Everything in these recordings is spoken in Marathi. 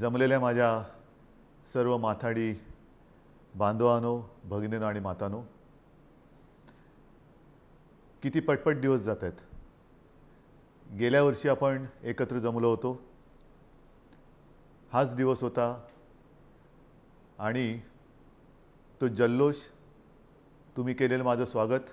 जमलेल्या माझ्या सर्व माथाडी बांधवानो भगिनीनो आणि मातानो किती पटपट दिवस जात आहेत गेल्या वर्षी आपण एकत्र जमलो होतो हाच दिवस होता आणि तो जल्लोष तुम्ही केलेलं माझं स्वागत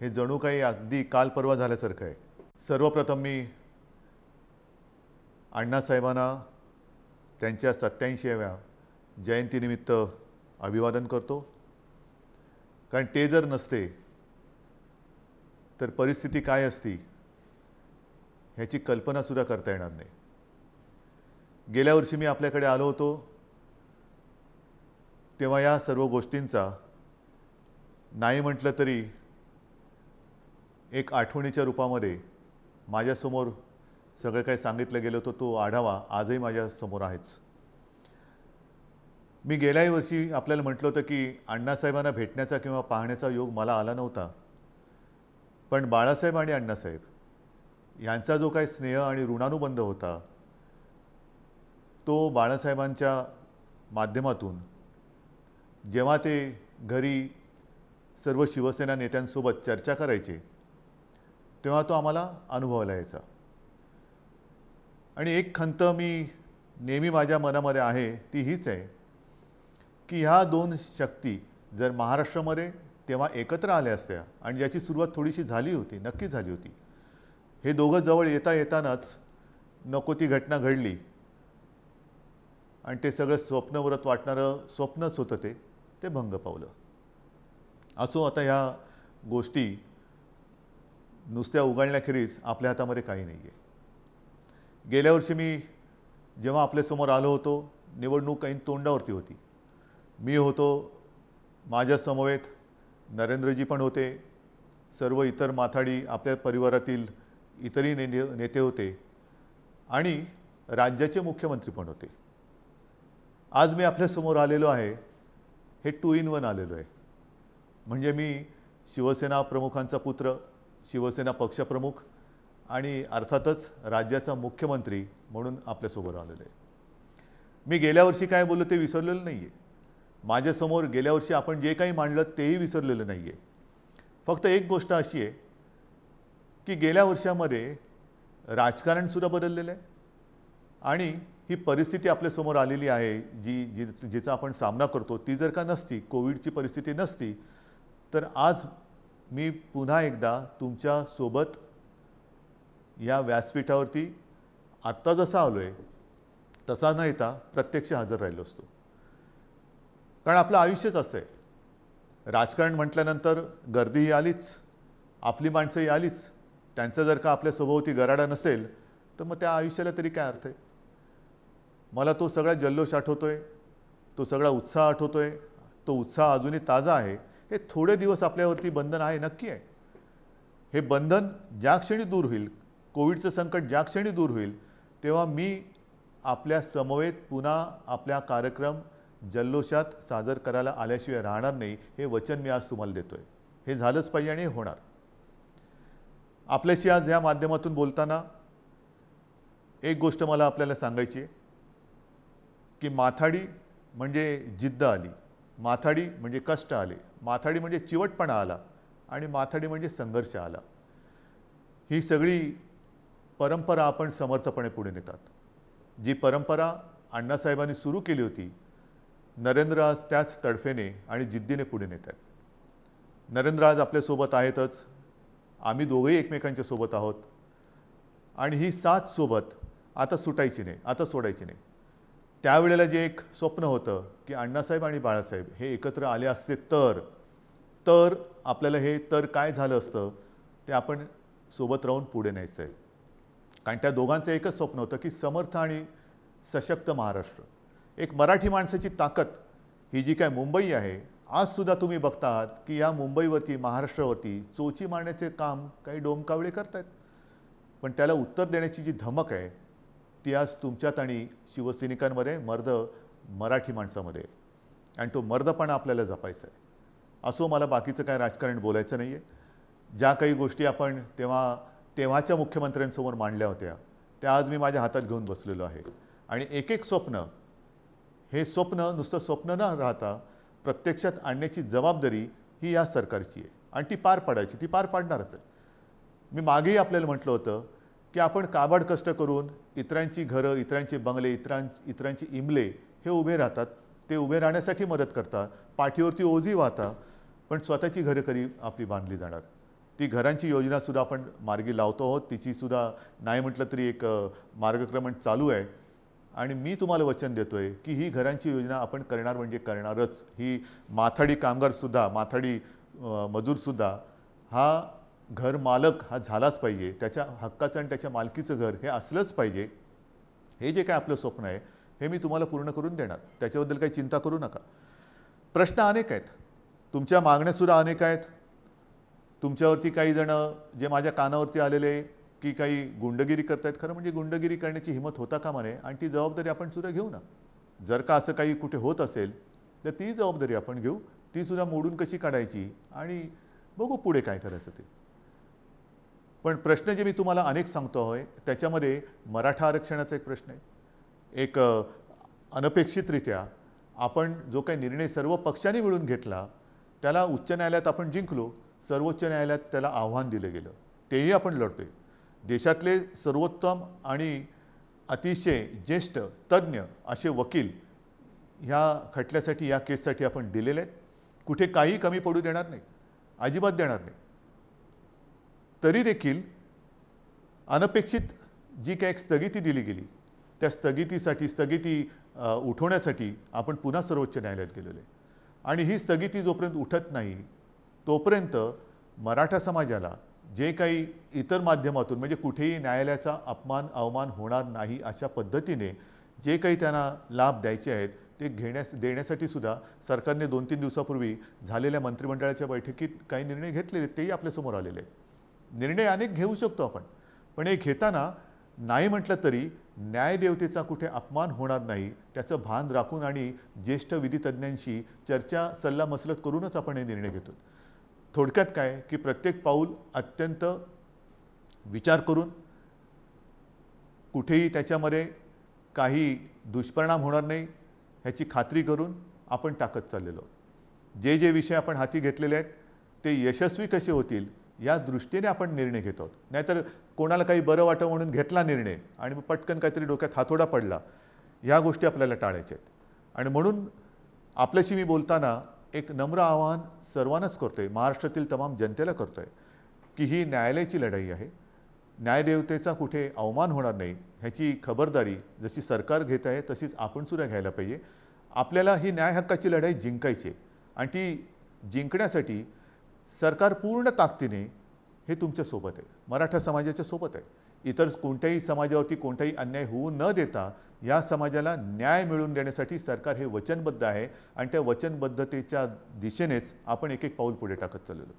हे जणू काही अगदी काल परवा झाल्यासारखं आहे सर्वप्रथम मी अण्णासाहेबांना त्यांच्या सत्याऐंशीव्या जयंतीनिमित्त अभिवादन करतो कारण ते जर नसते तर परिस्थिती काय असती ह्याची कल्पनासुद्धा करता येणार नाही गेल्या वर्षी मी आपल्याकडे आलो होतो तेव्हा या सर्व गोष्टींचा नाही म्हटलं तरी एक आठवणीच्या रूपामध्ये माझ्यासमोर सगळं काही सांगितलं गेलं होतं तो आढावा आजही माझ्यासमोर आहेच मी गेल्याही वर्षी आपल्याला म्हटलं होतं की अण्णासाहेबांना भेटण्याचा किंवा पाहण्याचा योग मला आला नव्हता पण बाळासाहेब आणि अण्णासाहेब यांचा जो काही स्नेह आणि ऋणानुबंध होता तो बाळासाहेबांच्या माध्यमातून जेव्हा ते घरी सर्व शिवसेना नेत्यांसोबत चर्चा करायचे तेव्हा तो आम्हाला अनुभवला यायचा आणि एक खंत मी नेहमी माझ्या मनामध्ये आहे ती हीच आहे की ह्या दोन शक्ती जर महाराष्ट्रामध्ये तेव्हा एकत्र आल्या असत्या आणि ज्याची सुरुवात थोडीशी झाली होती नक्की झाली होती हे दोघं जवळ येता येतानाच नको ती घटना घडली आणि ते सगळं स्वप्नव्रत वाटणारं स्वप्नच होतं ते ते भंग पावलं असो आता ह्या गोष्टी नुसत्या उघडण्याखेरीज आपल्या हातामध्ये काही नाही आहे गेल्या वर्षी मी जेव्हा आपल्यासमोर आलो होतो निवडणूक ऐन तोंडावरती होती मी होतो माझ्यासमवेत नरेंद्रजी पण होते सर्व इतर माथाडी आपल्या परिवारातील इतरही ने नेते होते आणि राज्याचे मुख्यमंत्री पण होते आज मी आपल्यासमोर आलेलो आहे हे टू इन वन आलेलो आहे म्हणजे मी शिवसेना प्रमुखांचा पुत्र शिवसेना पक्षप्रमुख आणि अर्थातच राज्याचा मुख्यमंत्री म्हणून आपल्यासोबत आलेलं आहे मी गेल्या वर्षी काय बोललो ते विसरलेलं नाही आहे माझ्यासमोर गेल्या वर्षी आपण जे काही मांडलं तेही विसरलेलं नाही आहे फक्त एक गोष्ट अशी आहे की गेल्या वर्षामध्ये राजकारणसुद्धा बदललेलं आहे आणि ही परिस्थिती आपल्यासमोर आलेली आहे जी जी जिचा आपण सामना करतो ती जर का नसती कोविडची परिस्थिती नसती तर आज मी पुन्हा एकदा तुमच्यासोबत या व्यासपीठावरती आत्ता जसा आलो आहे तसा न येता प्रत्यक्ष हजर राहिलो असतो कारण आपलं आयुष्यच असं आहे राजकारण म्हटल्यानंतर गर्दी ही आलीच आपली माणसं आलीच त्यांचं जर का आपल्या स्वभावती गराडा नसेल तर मग त्या आयुष्याला तरी काय अर्थ आहे मला तो सगळा जल्लोष आठवतो आहे तो सगळा उत्साह आठवतो आहे तो उत्साह अजूनही ताजा आहे हे थोडे दिवस आपल्यावरती बंधन आहे नक्की आहे हे बंधन ज्या क्षणी दूर होईल कोविडचं संकट ज्या क्षणी दूर होईल तेव्हा मी आपल्या समवेत पुन्हा आपल्या कार्यक्रम जल्लोषात सादर करायला आल्याशिवाय राहणार नाही हे वचन मी आज तुम्हाला देतो आहे हे झालंच पाहिजे आणि हे होणार आपल्याशी आज ह्या माध्यमातून बोलताना एक गोष्ट मला आपल्याला सांगायची आहे की माथाडी म्हणजे जिद्द आली माथाडी म्हणजे कष्ट आले माथाडी म्हणजे चिवटपणा आला आणि माथाडी म्हणजे संघर्ष आला ही सगळी परंपरा आपण समर्थपणे पुढे नेतात जी परंपरा अण्णासाहेबांनी सुरू केली होती नरेंद्र आज त्याच तडफेने आणि जिद्दीने पुढे नेत आहेत नरेंद्र आज आपल्यासोबत आहेतच आम्ही दोघेही एकमेकांच्या सोबत आहोत आणि ही साथ सोबत आता सुटायची नाही आता सोडायची नाही त्यावेळेला जे एक स्वप्न होतं की अण्णासाहेब आणि बाळासाहेब हे एकत्र आले असते तर तर आपल्याला हे तर काय झालं असतं ते आपण सोबत राहून पुढे न्यायचं आहे कारण त्या दोघांचं एकच स्वप्न होतं की समर्थ आणि सशक्त महाराष्ट्र एक मराठी माणसाची ताकद ही जी काय मुंबई आहे आजसुद्धा तुम्ही बघतात की या मुंबईवरती महाराष्ट्रावरती चोची मारण्याचे काम काही डोमकावळे करत आहेत पण त्याला उत्तर देण्याची जी धमक आहे ती आज तुमच्यात आणि शिवसैनिकांमध्ये मर्द मराठी माणसामध्ये आणि तो मर्दपणा आपल्याला जपायचा आहे असो मला बाकीचं काय राजकारण बोलायचं नाही आहे ज्या काही गोष्टी आपण तेव्हा तेव्हाच्या मुख्यमंत्र्यांसमोर मांडल्या होत्या त्या आज मी माझ्या हातात घेऊन बसलेलो आहे आणि एक एक स्वप्न हे स्वप्न नुसतं स्वप्न न राहता प्रत्यक्षात आणण्याची जबाबदारी ही या सरकारची आहे आणि ती पार पाडायची ती पार पाडणारच आहे मी मागेही आपल्याला म्हटलं होतं की आपण काबाड कष्ट करून इतरांची घरं इतरांचे बंगले इतरां इतरांची इमले हे उभे राहतात ते उभे राहण्यासाठी मदत करतात पाठीवरती ओझी वाहता पण स्वतःची घरं करी आपली बांधली जाणार ती घरांची योजनासुद्धा आपण मार्गी लावतो आहोत तिचीसुद्धा नाही म्हटलं तरी एक मार्गक्रमण चालू आहे आणि मी तुम्हाला वचन देतो आहे की ही घरांची योजना आपण करणार म्हणजे करणारच ही माथाडी कामगारसुद्धा माथाडी मजूरसुद्धा हा घर मालक हा झालाच पाहिजे त्याच्या हक्काचं आणि त्याच्या मालकीचं घर हे असलंच पाहिजे हे जे काय आपलं स्वप्न आहे हे मी तुम्हाला पूर्ण करून देणार त्याच्याबद्दल काही चिंता करू नका प्रश्न अनेक आहेत तुमच्या मागण्यासुद्धा अनेक आहेत तुमच्यावरती काही जणं जे माझ्या कानावरती आलेले की काही गुंडगिरी करतायत खरं म्हणजे गुंडगिरी करण्याची हिंमत होता का म्हणे आणि ती जबाबदारी आपण सुद्धा घेऊ ना जर का असं काही कुठे होत असेल तर ती जबाबदारी आपण घेऊ ती सुद्धा मोडून कशी काढायची आणि बघू पुढे काय करायचं ते पण प्रश्न जे मी तुम्हाला अनेक सांगतो आहे त्याच्यामध्ये मराठा आरक्षणाचा एक प्रश्न आहे एक अनपेक्षितरित्या आपण जो काही निर्णय सर्व पक्षांनी मिळून घेतला त्याला उच्च न्यायालयात आपण जिंकलो सर्वोच्च न्यायालयात त्याला आव्हान दिलं गेलं तेही आपण लढतोय देशातले सर्वोत्तम आणि अतिशय ज्येष्ठ तज्ज्ञ असे वकील ह्या खटल्यासाठी या केससाठी आपण दिलेले आहेत कुठे काही कमी पडू देणार नाही अजिबात देणार नाही तरी देखील अनपेक्षित जी काय स्थगिती दिली गेली त्या स्थगितीसाठी स्थगिती उठवण्यासाठी आपण पुन्हा सर्वोच्च न्यायालयात गेलेलो आहे आणि ही स्थगिती जोपर्यंत उठत नाही तोपर्यंत मराठा समाजाला जे काही इतर माध्यमातून म्हणजे कुठेही न्यायालयाचा अपमान अवमान होणार नाही अशा पद्धतीने जे काही त्यांना लाभ द्यायचे आहेत ते घेण्यास देण्यासाठी सुद्धा सरकारने दोन तीन दिवसापूर्वी झालेल्या मंत्रिमंडळाच्या बैठकीत काही निर्णय घेतलेले तेही आपल्यासमोर आलेले आहेत निर्णय अनेक घेऊ शकतो आपण पण हे घेताना नाही म्हटलं तरी न्यायदेवतेचा कुठे अपमान होणार नाही त्याचं भान राखून आणि ज्येष्ठ विधीतज्ज्ञांशी चर्चा सल्लामसलत करूनच आपण हे निर्णय घेतो थोडक्यात काय की प्रत्येक पाऊल अत्यंत विचार करून कुठेही त्याच्यामध्ये काही दुष्परिणाम होणार नाही ह्याची खात्री करून आपण टाकत चाललेलो जे जे विषय आपण हाती घेतलेले आहेत ते यशस्वी कसे होतील या दृष्टीने आपण निर्णय घेतो नाहीतर कोणाला काही बरं वाटं म्हणून घेतला निर्णय आणि मग पटकन काहीतरी डोक्यात हातोडा पडला ह्या गोष्टी आपल्याला टाळायच्या आहेत आणि म्हणून आपल्याशी मी बोलताना एक नम्र आवाहन सर्वांनाच करतो आहे महाराष्ट्रातील तमाम जनतेला करतो आहे की ही न्यायालयाची लढाई आहे न्यायदेवतेचा कुठे अवमान होणार नाही ह्याची खबरदारी जशी सरकार घेत आहे तशीच सुद्धा घ्यायला पाहिजे आपल्याला ही न्याय हक्काची लढाई जिंकायची आहे आणि ती जिंकण्यासाठी सरकार पूर्ण ताकदीने हे तुमच्यासोबत आहे मराठा समाजाच्या सोबत आहे इतर कोणत्याही समाजावरती कोणताही अन्याय होऊ न देता या समाजाला न्याय मिळवून देण्यासाठी सरकार हे वचनबद्ध आहे आणि त्या वचनबद्धतेच्या दिशेनेच आपण एक एक पाऊल पुढे टाकत चाललेलो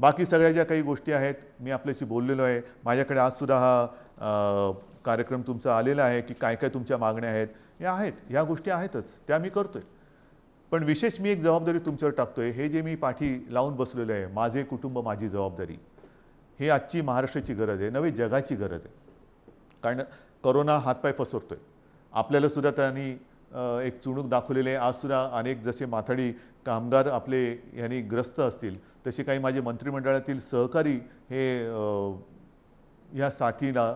बाकी सगळ्या ज्या काही गोष्टी आहेत मी आपल्याशी बोललेलो आहे माझ्याकडे आजसुद्धा हा कार्यक्रम तुमचा आलेला आहे की काय काय तुमच्या मागण्या आहेत या आहेत ह्या गोष्टी आहेतच त्या मी करतो आहे पण विशेष मी एक जबाबदारी तुमच्यावर टाकतो आहे हे जे मी पाठी लावून बसलेलो आहे माझे कुटुंब माझी जबाबदारी हे आजची महाराष्ट्राची गरज आहे नवी जगाची गरज आहे कारण करोना हातपाय पसरतो आहे आपल्यालासुद्धा त्यांनी एक चुणूक दाखवलेली आहे आजसुद्धा अनेक जसे माथाडी कामगार आपले यांनी ग्रस्त असतील तसे काही माझे मंत्रिमंडळातील सहकारी हे ह्या साथीला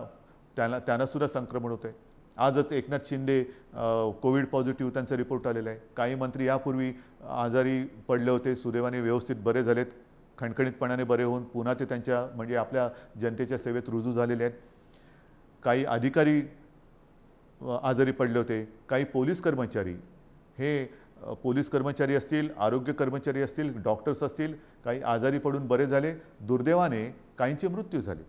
त्यांना त्यांनासुद्धा संक्रमण होतं आहे आजच एकनाथ शिंदे कोविड पॉझिटिव्ह त्यांचा रिपोर्ट आलेला आहे काही मंत्री यापूर्वी आजारी पडले होते सुदैवाने व्यवस्थित बरे झालेत खणखणीतपणाने बरे होऊन पुन्हा ते त्यांच्या म्हणजे आपल्या जनतेच्या सेवेत रुजू झालेले आहेत काही अधिकारी आजारी पडले होते काही पोलीस कर्मचारी हे पोलीस कर्मचारी असतील आरोग्य कर्मचारी असतील डॉक्टर्स असतील काही आजारी पडून बरे झाले दुर्दैवाने काहींचे मृत्यू झाले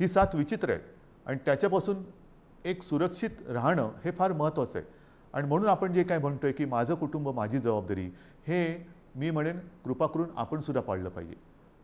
ही साथ विचित्र आहे आणि त्याच्यापासून एक सुरक्षित राहणं हे फार महत्त्वाचं आहे आणि म्हणून आपण जे काय म्हणतो आहे की माझं कुटुंब माझी जबाबदारी हे मी म्हणेन कृपा करून आपणसुद्धा पाळलं पाहिजे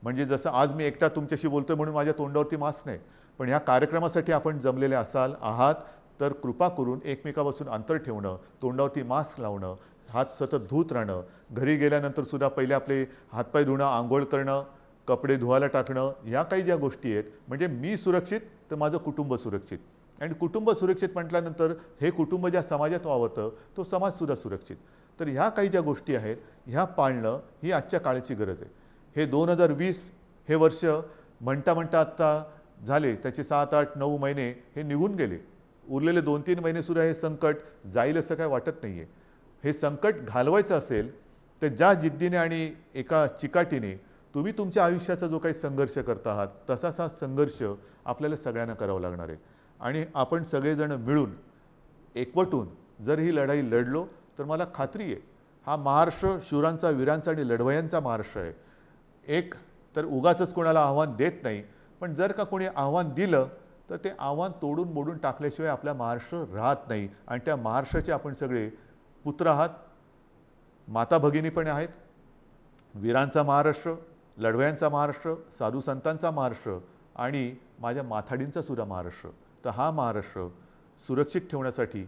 म्हणजे जसं आज मी एकटा तुमच्याशी बोलतो म्हणून माझ्या तोंडावरती मास्क नाही पण ह्या कार्यक्रमासाठी आपण जमलेले असाल आहात तर कृपा करून एकमेकापासून अंतर ठेवणं तोंडावरती मास्क लावणं हात सतत धुत राहणं घरी गेल्यानंतर सुद्धा पहिले आपले हातपाय धुणं आंघोळ करणं कपडे धुवायला टाकणं ह्या काही ज्या गोष्टी आहेत म्हणजे मी सुरक्षित तर माझं कुटुंब सुरक्षित आणि कुटुंब सुरक्षित म्हटल्यानंतर हे कुटुंब ज्या समाजात वावरतं तो समाजसुद्धा सुरक्षित तर ह्या काही ज्या गोष्टी आहेत ह्या पाळणं ही आजच्या काळाची गरज आहे हे दोन हजार वीस हे वर्ष म्हणता म्हणता आत्ता झाले त्याचे सात आठ नऊ महिने हे निघून गेले उरलेले दोन तीन महिनेसुद्धा हे संकट जाईल असं काय वाटत नाही आहे हे संकट घालवायचं असेल तर ज्या जिद्दीने आणि एका चिकाटीने तुम्ही तुमच्या आयुष्याचा जो काही संघर्ष करत आहात तसाच हा संघर्ष आपल्याला सगळ्यांना करावा लागणार आहे आणि आपण सगळेजण मिळून एकवटून जर ही लढाई लढलो तर मला खात्री आहे हा महाराष्ट्र शूरांचा वीरांचा आणि लढवयांचा महाराष्ट्र आहे एक तर उगाचंच कोणाला आव्हान देत नाही पण जर का कोणी आव्हान दिलं तर ते आव्हान तोडून मोडून टाकल्याशिवाय आपला महाराष्ट्र राहत नाही आणि त्या महाराष्ट्राचे आपण सगळे पुत्र आहात माता भगिनी पण आहेत वीरांचा महाराष्ट्र लढव्यांचा महाराष्ट्र साधू संतांचा महाराष्ट्र आणि माझ्या माथाडींचा सुद्धा महाराष्ट्र तर हा महाराष्ट्र सुरक्षित ठेवण्यासाठी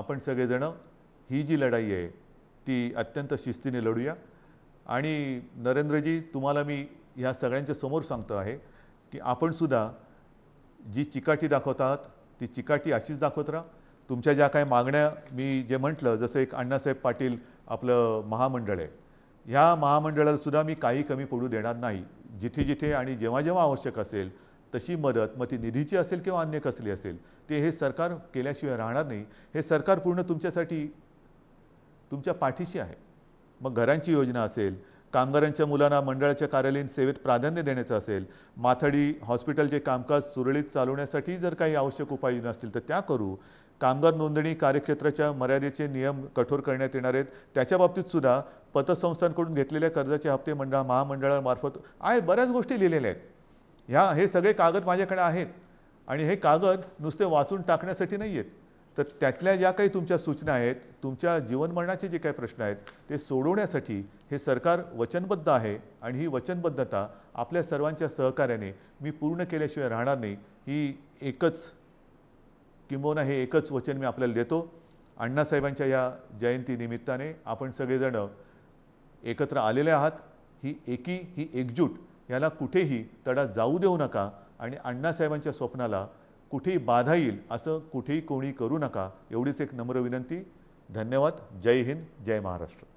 आपण सगळेजणं ही जी लढाई आहे ती अत्यंत शिस्तीने लढूया आणि नरेंद्रजी तुम्हाला मी ह्या सगळ्यांच्या समोर सांगतो आहे की आपणसुद्धा जी चिकाटी दाखवत आहात ती चिकाटी अशीच दाखवत राहा तुमच्या ज्या काही मागण्या मी जे म्हटलं जसं एक अण्णासाहेब पाटील आपलं महामंडळ आहे ह्या महामंडळालासुद्धा मी काही कमी पडू देणार नाही जिथे जिथे आणि जेव्हा जेव्हा आवश्यक असेल तशी मदत मग ती निधीची असेल किंवा अन्य कसली असेल ते हे सरकार केल्याशिवाय राहणार नाही हे सरकार पूर्ण तुमच्यासाठी तुमच्या पाठीशी आहे मग घरांची योजना असेल कामगारांच्या मुलांना मंडळाच्या कार्यालयीन सेवेत प्राधान्य देण्याचं असेल माथडी हॉस्पिटलचे कामकाज सुरळीत चालवण्यासाठी जर काही आवश्यक उपाययोजना असतील तर त्या करू कामगार नोंदणी कार्यक्षेत्राच्या मर्यादेचे नियम कठोर करण्यात येणार आहेत त्याच्या बाबतीत सुद्धा पतसंस्थांकडून घेतलेल्या कर्जाचे हप्ते मंडळ महामंडळामार्फत आहे बऱ्याच गोष्टी लिहिलेल्या आहेत ह्या हे सगळे कागद माझ्याकडे आहेत आणि हे कागद नुसते वाचून टाकण्यासाठी नाही आहेत तर त्यातल्या ज्या काही तुमच्या सूचना आहेत तुमच्या जीवनमरणाचे जे काही प्रश्न आहेत ते सोडवण्यासाठी हे सरकार वचनबद्ध आहे आणि ही वचनबद्धता आपल्या सर्वांच्या सहकार्याने मी पूर्ण केल्याशिवाय राहणार नाही ही एकच किंबोना हे एकच वचन मी आपल्याला देतो अण्णासाहेबांच्या या जयंतीनिमित्ताने आपण सगळेजणं एकत्र आलेले आहात ही एकी ही एकजूट याला कुठेही तडा जाऊ देऊ नका आणि अण्णासाहेबांच्या स्वप्नाला कुठेही बाधा येईल असं कुठेही कोणी करू नका एवढीच एक नम्र विनंती धन्यवाद जय हिंद जय महाराष्ट्र